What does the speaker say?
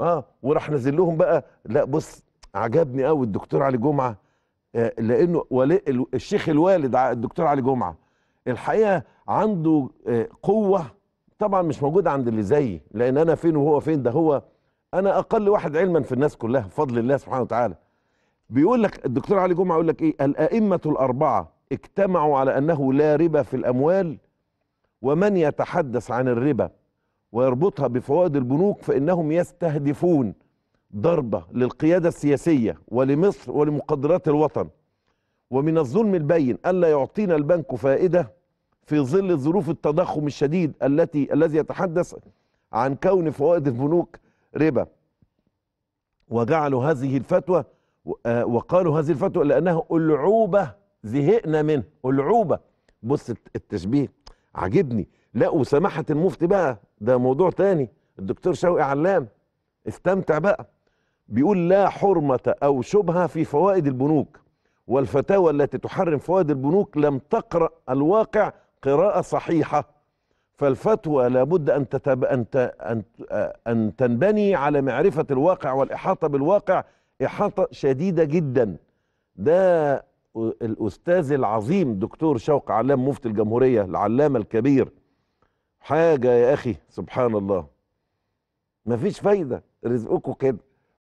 اه وراح نازل لهم بقى لا بص عجبني قوي الدكتور علي جمعه آه لانه ولي الشيخ الوالد الدكتور علي جمعه الحقيقه عنده آه قوه طبعا مش موجوده عند اللي زيي لان انا فين وهو فين ده هو انا اقل واحد علما في الناس كلها بفضل الله سبحانه وتعالى بيقول لك الدكتور علي جمعه يقول لك ايه الائمه الاربعه اجتمعوا على انه لا ربا في الاموال ومن يتحدث عن الربا ويربطها بفوائد البنوك فإنهم يستهدفون ضربة للقيادة السياسية ولمصر ولمقدرات الوطن ومن الظلم البين ألا يعطينا البنك فائدة في ظل ظروف التضخم الشديد التي الذي يتحدث عن كون فوائد البنوك ربا وجعلوا هذه الفتوى وقالوا هذه الفتوى لأنها ألعوبة زهقنا منه ألعوبة بص التشبيه عجبني لا وسماحة المفتي بقى ده موضوع تاني الدكتور شوقي علام استمتع بقى بيقول لا حرمة أو شبهة في فوائد البنوك والفتاوى التي تحرم فوائد البنوك لم تقرأ الواقع قراءة صحيحة فالفتوى لابد أن, تتب... أن, ت... أن... أن تنبني على معرفة الواقع والإحاطة بالواقع إحاطة شديدة جدا ده الأستاذ العظيم دكتور شوق علام مفتي الجمهورية العلامة الكبير حاجة يا أخي سبحان الله مفيش فايدة رزقكم كده